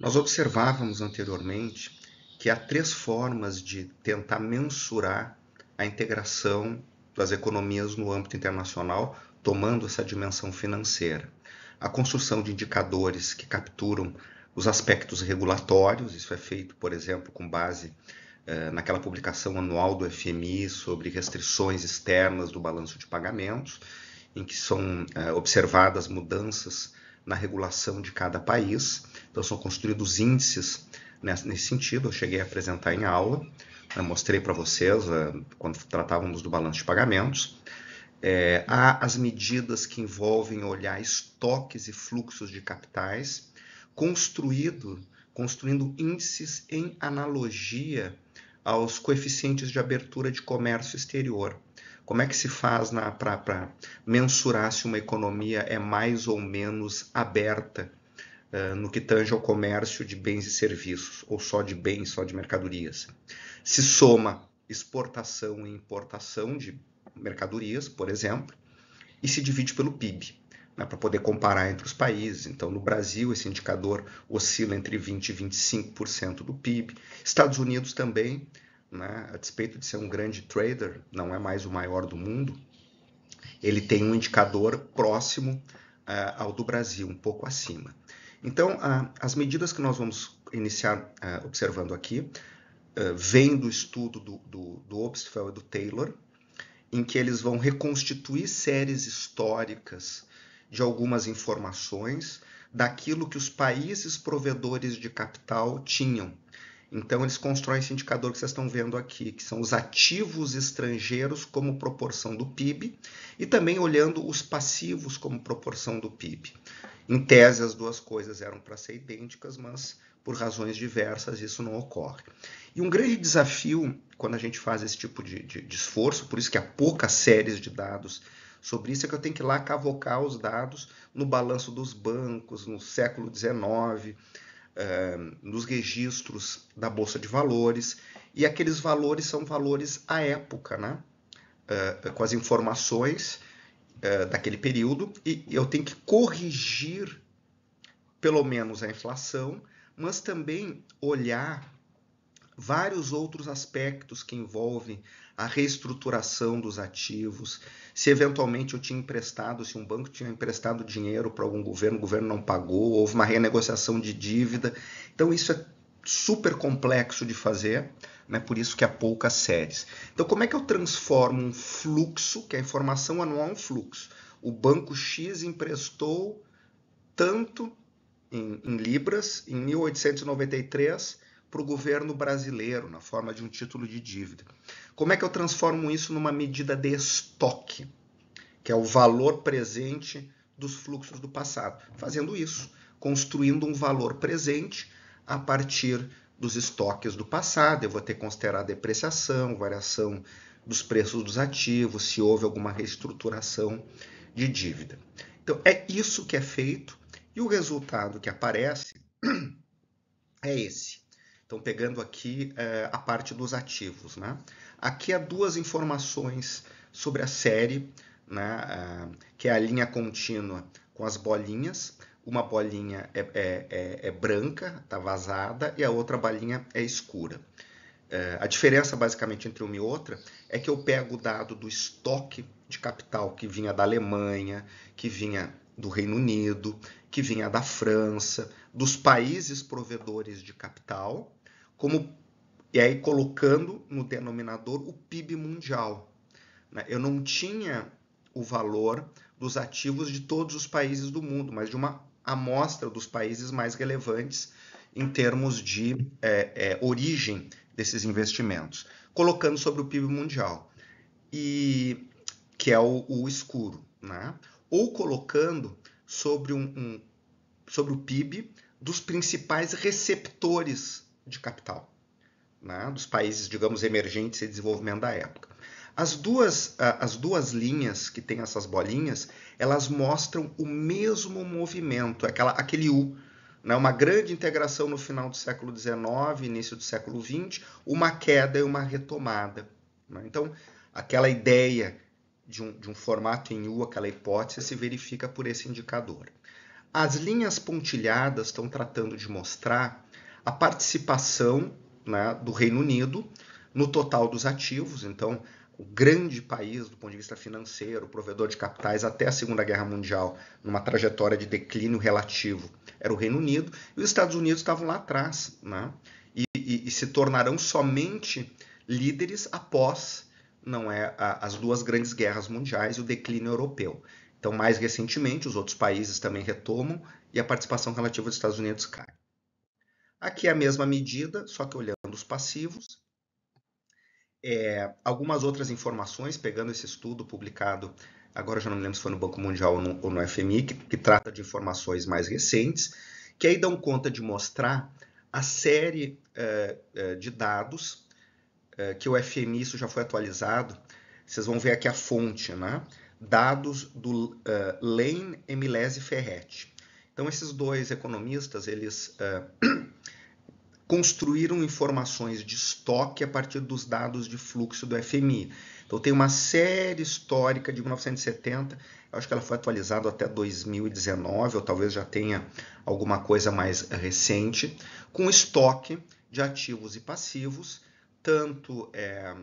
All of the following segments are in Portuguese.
Nós observávamos anteriormente que há três formas de tentar mensurar a integração das economias no âmbito internacional, tomando essa dimensão financeira. A construção de indicadores que capturam os aspectos regulatórios, isso é feito, por exemplo, com base eh, naquela publicação anual do FMI sobre restrições externas do balanço de pagamentos, em que são eh, observadas mudanças na regulação de cada país então, são construídos índices nesse sentido. Eu cheguei a apresentar em aula, né, mostrei para vocês eh, quando tratávamos do balanço de pagamentos. É, há as medidas que envolvem olhar estoques e fluxos de capitais, construído, construindo índices em analogia aos coeficientes de abertura de comércio exterior. Como é que se faz para mensurar se uma economia é mais ou menos aberta eh, no que tange ao comércio de bens e serviços, ou só de bens, só de mercadorias. Se soma exportação e importação de mercadorias, por exemplo, e se divide pelo PIB, né, para poder comparar entre os países. Então, no Brasil, esse indicador oscila entre 20% e 25% do PIB. Estados Unidos também, né, a despeito de ser um grande trader, não é mais o maior do mundo, ele tem um indicador próximo uh, ao do Brasil, um pouco acima. Então, as medidas que nós vamos iniciar é, observando aqui é, vêm do estudo do, do, do Obstfeld e do Taylor, em que eles vão reconstituir séries históricas de algumas informações daquilo que os países provedores de capital tinham. Então, eles constroem esse indicador que vocês estão vendo aqui, que são os ativos estrangeiros como proporção do PIB, e também olhando os passivos como proporção do PIB. Em tese, as duas coisas eram para ser idênticas, mas por razões diversas isso não ocorre. E um grande desafio quando a gente faz esse tipo de, de, de esforço, por isso que há poucas séries de dados sobre isso, é que eu tenho que ir lá cavocar os dados no balanço dos bancos, no século XIX, eh, nos registros da Bolsa de Valores, e aqueles valores são valores à época, né? Eh, com as informações é, daquele período e eu tenho que corrigir pelo menos a inflação, mas também olhar vários outros aspectos que envolvem a reestruturação dos ativos, se eventualmente eu tinha emprestado, se um banco tinha emprestado dinheiro para algum governo, o governo não pagou, houve uma renegociação de dívida. Então isso é super complexo de fazer, né? por isso que há poucas séries. Então, como é que eu transformo um fluxo, que é a informação anual um fluxo? O banco X emprestou tanto em, em libras em 1893 para o governo brasileiro, na forma de um título de dívida. Como é que eu transformo isso numa medida de estoque, que é o valor presente dos fluxos do passado? Fazendo isso, construindo um valor presente a partir dos estoques do passado. Eu vou ter que considerar a depreciação, variação dos preços dos ativos, se houve alguma reestruturação de dívida. Então, é isso que é feito e o resultado que aparece é esse. Então, pegando aqui é, a parte dos ativos. Né? Aqui há duas informações sobre a série, né, é, que é a linha contínua com as bolinhas uma bolinha é, é, é, é branca, está vazada, e a outra bolinha é escura. É, a diferença basicamente entre uma e outra é que eu pego o dado do estoque de capital que vinha da Alemanha, que vinha do Reino Unido, que vinha da França, dos países provedores de capital, como e aí colocando no denominador o PIB mundial. Né? Eu não tinha o valor dos ativos de todos os países do mundo, mas de uma amostra dos países mais relevantes em termos de é, é, origem desses investimentos, colocando sobre o PIB mundial, e que é o, o escuro, né? ou colocando sobre, um, um, sobre o PIB dos principais receptores de capital, né? dos países, digamos, emergentes e desenvolvimento da época. As duas, as duas linhas que tem essas bolinhas, elas mostram o mesmo movimento, aquela, aquele U. Né? Uma grande integração no final do século XIX, início do século XX, uma queda e uma retomada. Né? Então, aquela ideia de um, de um formato em U, aquela hipótese, se verifica por esse indicador. As linhas pontilhadas estão tratando de mostrar a participação né, do Reino Unido no total dos ativos. Então, o grande país do ponto de vista financeiro, provedor de capitais até a Segunda Guerra Mundial, numa trajetória de declínio relativo, era o Reino Unido, e os Estados Unidos estavam lá atrás, né? e, e, e se tornarão somente líderes após não é a, as duas grandes guerras mundiais e o declínio europeu. Então, mais recentemente, os outros países também retomam e a participação relativa dos Estados Unidos cai. Aqui é a mesma medida, só que olhando os passivos, é, algumas outras informações, pegando esse estudo publicado, agora já não me lembro se foi no Banco Mundial ou no, ou no FMI, que, que trata de informações mais recentes, que aí dão conta de mostrar a série é, é, de dados é, que o FMI, isso já foi atualizado, vocês vão ver aqui a fonte, né? Dados do Lane e Milese Ferretti. Então, esses dois economistas, eles construíram informações de estoque a partir dos dados de fluxo do FMI. Então tem uma série histórica de 1970, acho que ela foi atualizada até 2019, ou talvez já tenha alguma coisa mais recente, com estoque de ativos e passivos, tanto é,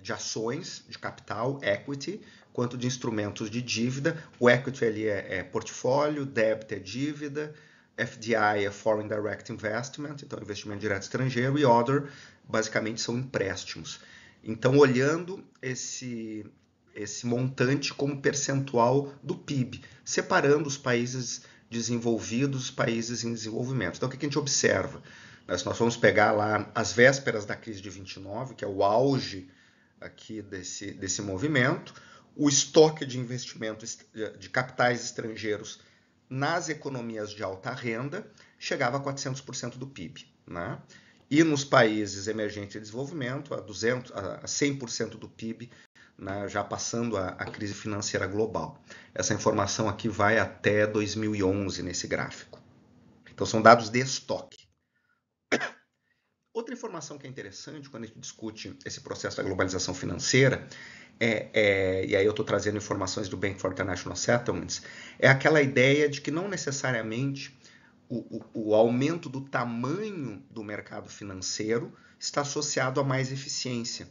de ações, de capital, equity, quanto de instrumentos de dívida. O equity ali é, é portfólio, débito é dívida, FDI é Foreign Direct Investment, então é investimento direto estrangeiro, e Other basicamente são empréstimos. Então, olhando esse, esse montante como percentual do PIB, separando os países desenvolvidos os países em desenvolvimento. Então, o que a gente observa? Se nós vamos pegar lá as vésperas da crise de 29, que é o auge aqui desse, desse movimento, o estoque de investimento de capitais estrangeiros nas economias de alta renda chegava a 400% do PIB. Né? E nos países emergentes em desenvolvimento, a, 200, a 100% do PIB, né? já passando a, a, crise financeira global. Essa informação aqui vai até 2011 nesse gráfico. Então, são dados de estoque. Outra informação que é interessante quando a gente discute esse processo da globalização financeira, é, é, e aí eu estou trazendo informações do Bank for International Settlements, é aquela ideia de que não necessariamente o, o, o aumento do tamanho do mercado financeiro está associado a mais eficiência.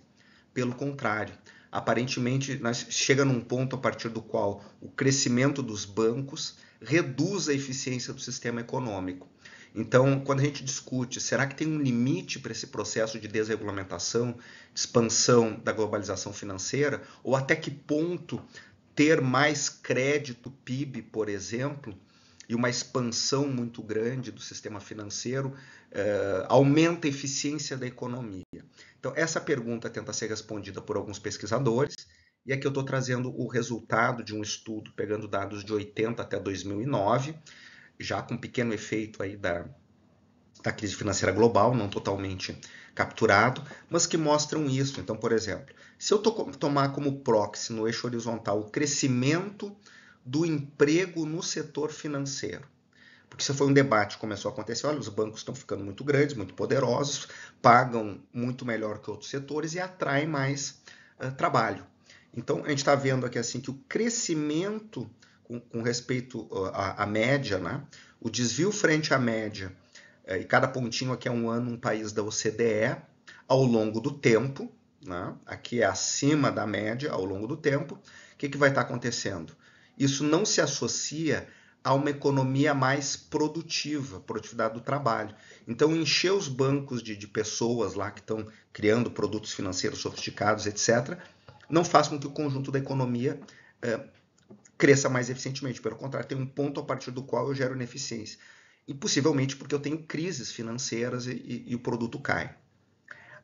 Pelo contrário, aparentemente nós chega num ponto a partir do qual o crescimento dos bancos reduz a eficiência do sistema econômico. Então, quando a gente discute, será que tem um limite para esse processo de desregulamentação, de expansão da globalização financeira, ou até que ponto ter mais crédito PIB, por exemplo, e uma expansão muito grande do sistema financeiro eh, aumenta a eficiência da economia? Então, essa pergunta tenta ser respondida por alguns pesquisadores, e aqui eu estou trazendo o resultado de um estudo pegando dados de 80 até 2009, já com um pequeno efeito aí da, da crise financeira global, não totalmente capturado, mas que mostram isso. Então, por exemplo, se eu to tomar como proxy no eixo horizontal o crescimento do emprego no setor financeiro, porque isso foi um debate que começou a acontecer. Olha, os bancos estão ficando muito grandes, muito poderosos, pagam muito melhor que outros setores e atraem mais uh, trabalho. Então, a gente está vendo aqui assim que o crescimento com, com respeito à, média, né? o desvio frente à média, é, e cada pontinho aqui é um ano, um país da OCDE, ao longo do tempo, né? aqui é acima da média ao longo do tempo, o que, que vai estar tá acontecendo? Isso não se associa a uma economia mais produtiva, produtividade do trabalho. Então, encher os bancos de, de pessoas lá que estão criando produtos financeiros sofisticados, etc., não faz com que o conjunto da economia eh, cresça mais eficientemente. Pelo contrário, tem um ponto a partir do qual eu gero ineficiência. E possivelmente porque eu tenho crises financeiras e, e, e o produto cai.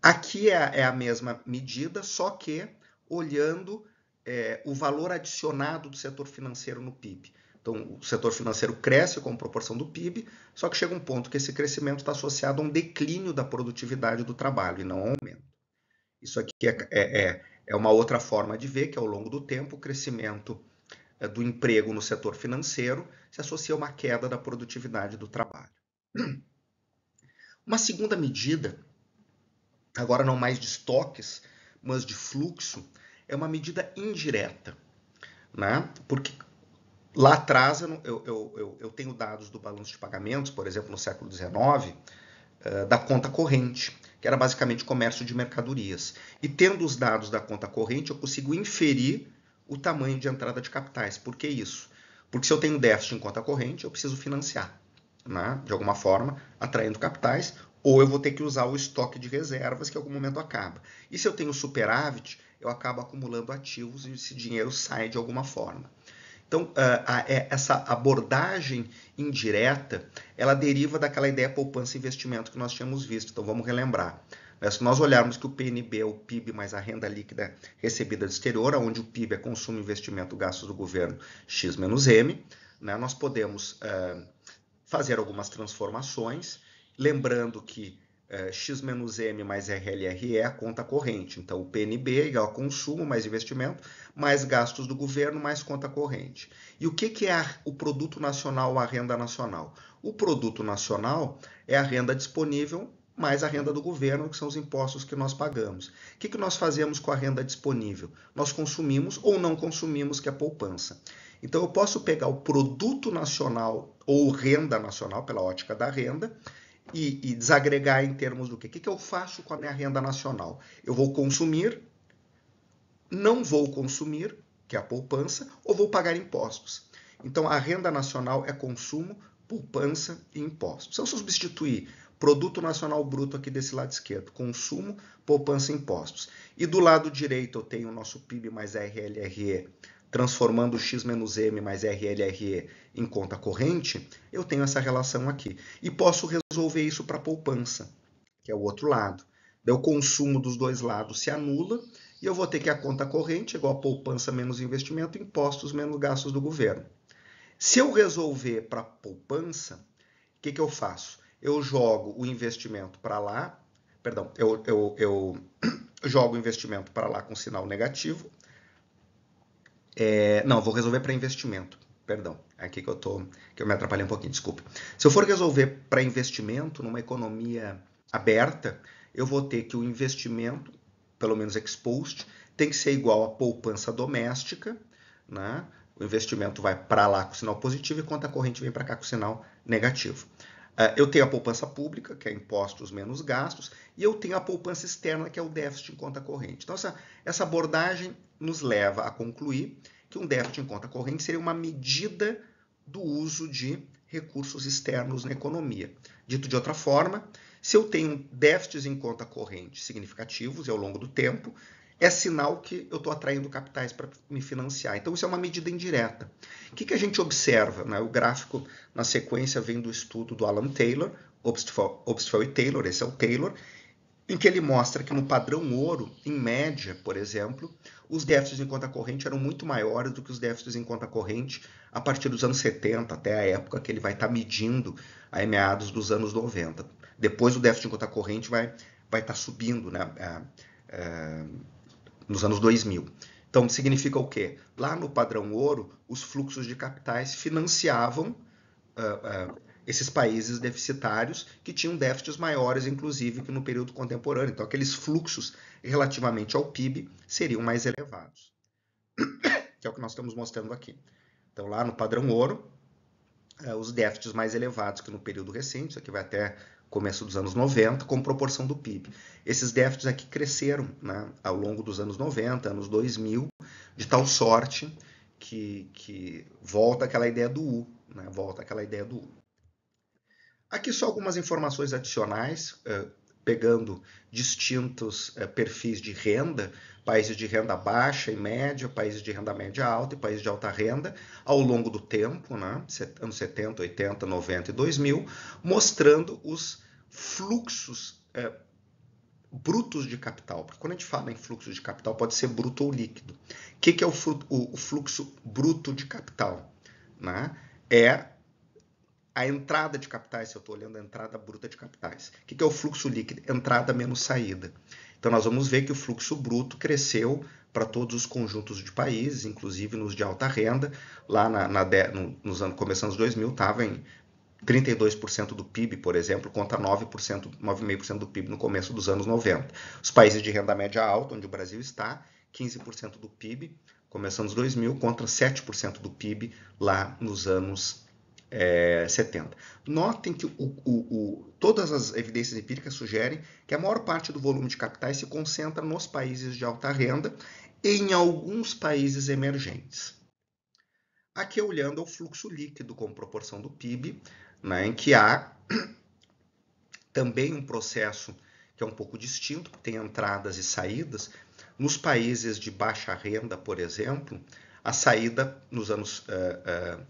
Aqui é, é, a mesma medida, só que olhando é, o valor adicionado do setor financeiro no PIB. Então, o setor financeiro cresce com proporção do PIB, só que chega um ponto que esse crescimento está associado a um declínio da produtividade do trabalho e não a um aumento. Isso aqui é, é, é, é uma outra forma de ver que, ao longo do tempo, o crescimento é, do emprego no setor financeiro se associa a uma queda da produtividade do trabalho. Uma segunda medida, agora não mais de estoques, mas de fluxo, é uma medida indireta, né? porque lá atrás eu, eu, eu, eu tenho dados do balanço de pagamentos, por exemplo, no século XIX, eh, da conta corrente, que era basicamente comércio de mercadorias. E tendo os dados da conta corrente, eu consigo inferir o tamanho de entrada de capitais. Por que isso? Porque se eu tenho déficit em conta corrente, eu preciso financiar, né? de alguma forma, atraindo capitais, ou eu vou ter que usar o estoque de reservas que em algum momento acaba. E se eu tenho superávit, eu acabo acumulando ativos e esse dinheiro sai de alguma forma. Então, ah, é, essa abordagem indireta, ela deriva daquela ideia poupança e investimento que nós tínhamos visto. Então, vamos relembrar. Mas é se nós olharmos que o PNB é o PIB mais a renda líquida recebida do exterior, onde o PIB é consumo, investimento, gastos do governo X menos M, né, nós podemos uh, fazer algumas transformações, lembrando que uh, X menos M mais RLR é a conta corrente. Então, o PNB é igual a consumo mais investimento, mais gastos do governo, mais conta corrente. E o que, que é o produto nacional ou a renda nacional? O produto nacional é a renda disponível mais a renda do governo, que são os impostos que nós pagamos. O que, que nós fazemos com a renda disponível? Nós consumimos ou não consumimos, que é a poupança. Então, eu posso pegar o produto nacional ou renda nacional, pela ótica da renda, e, e desagregar em termos do quê? O que, que eu faço com a minha renda nacional? Eu vou consumir, não vou consumir, que é a poupança, ou vou pagar impostos. Então, a renda nacional é consumo, poupança e impostos. Então, se eu substituir Produto Nacional Bruto aqui desse lado esquerdo, consumo, poupança e impostos. E do lado direito eu tenho o nosso PIB mais RLRE, transformando X menos M mais RLRE em conta corrente, eu tenho essa relação aqui. E posso resolver isso para poupança, que é o outro lado. o consumo dos dois lados se anula e eu vou ter que a conta corrente igual a poupança menos investimento, impostos menos gastos do governo. Se eu resolver para poupança, o que, que eu faço? eu jogo o investimento para lá, perdão, eu, eu, eu jogo o investimento para lá com sinal negativo. É, não, vou resolver para investimento. Perdão, é aqui que eu tô, que eu me atrapalhei um pouquinho, desculpa. Se eu for resolver para investimento numa economia aberta, eu vou ter que o investimento, pelo menos exposto, tem que ser igual à poupança doméstica, né? O investimento vai para lá com sinal positivo e conta corrente vem para cá com sinal negativo. Ah, eu tenho a poupança pública, que é impostos menos gastos, e eu tenho a poupança externa, que é o déficit em conta corrente. Então, essa, essa abordagem nos leva a concluir que um déficit em conta corrente seria uma medida do uso de recursos externos na economia. Dito de outra forma, se eu tenho déficits em conta corrente significativos e ao longo do tempo, é sinal que eu estou atraindo capitais para me financiar. Então, isso é uma medida indireta. O que, que a gente observa? Né? O gráfico, na sequência, vem do estudo do Alan Taylor, Obstfeld e Taylor, esse é o Taylor, em que ele mostra que no padrão ouro, em média, por exemplo, os déficits em conta corrente eram muito maiores do que os déficits em conta corrente a partir dos anos 70, até a época que ele vai estar tá medindo a meados dos anos 90. Depois o déficit em conta corrente vai vai estar tá subindo, né? É, é nos anos 2000. Então significa o quê? Lá no padrão ouro, os fluxos de capitais financiavam uh, uh, esses países deficitários que tinham déficits maiores, inclusive, que no período contemporâneo. Então aqueles fluxos relativamente ao PIB seriam mais elevados, que é o que nós estamos mostrando aqui. Então lá no padrão ouro, uh, os déficits mais elevados que no período recente, isso aqui vai até começo dos anos 90, com proporção do PIB. Esses déficits aqui cresceram né, ao longo dos anos 90, anos 2000, de tal sorte que, que volta aquela ideia do U, né, volta aquela ideia do U. Aqui só algumas informações adicionais eh, pegando distintos é, perfis de renda, países de renda baixa e média, países de renda média alta e países de alta renda, ao longo do tempo, né, anos 70, 80, 90 e 2000, mostrando os fluxos é, brutos de capital. Porque quando a gente fala em fluxo de capital, pode ser bruto ou líquido. O que, que é o, o, o fluxo bruto de capital? Né? É a entrada de capitais, se eu estou olhando a entrada bruta de capitais. O que é o fluxo líquido? Entrada menos saída. Então, nós vamos ver que o fluxo bruto cresceu para todos os conjuntos de países, inclusive nos de alta renda. Lá na, na no, nos anos, começando os 2000, estava em 32% do PIB, por exemplo, contra 9%, 9,5% do PIB no começo dos anos 90. Os países de renda média alta, onde o Brasil está, 15% do PIB, começando os 2000, contra 7% do PIB lá nos anos é, 70. Notem que o, o, o, todas as evidências empíricas sugerem que a maior parte do volume de capitais se concentra nos países de alta renda e em alguns países emergentes. Aqui olhando o fluxo líquido como proporção do PIB, né, em que há também um processo que é um pouco distinto, tem entradas e saídas. Nos países de baixa renda, por exemplo, a saída nos anos uh, uh,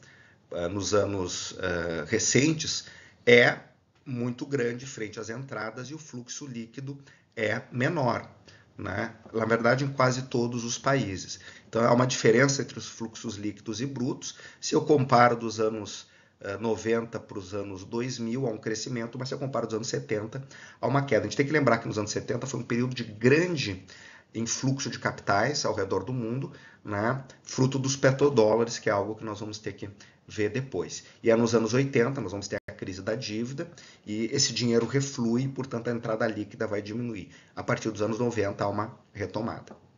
eh, nos anos uh, recentes é muito grande frente às entradas e o fluxo líquido é menor, né? na verdade, em quase todos os países. Então, há uma diferença entre os fluxos líquidos e brutos. Se eu comparo dos anos uh, eh, 90 para os anos 2000, há um crescimento, mas se eu comparo dos anos 70, há uma queda. A gente tem que lembrar que nos anos 70 foi um período de grande influxo de capitais ao redor do mundo, né? fruto dos petrodólares, que é algo que nós vamos ter que vê depois. E é nos anos 80, nós vamos ter a crise da dívida, e esse dinheiro reflui, portanto a entrada líquida vai diminuir. A partir dos anos 90 há uma retomada.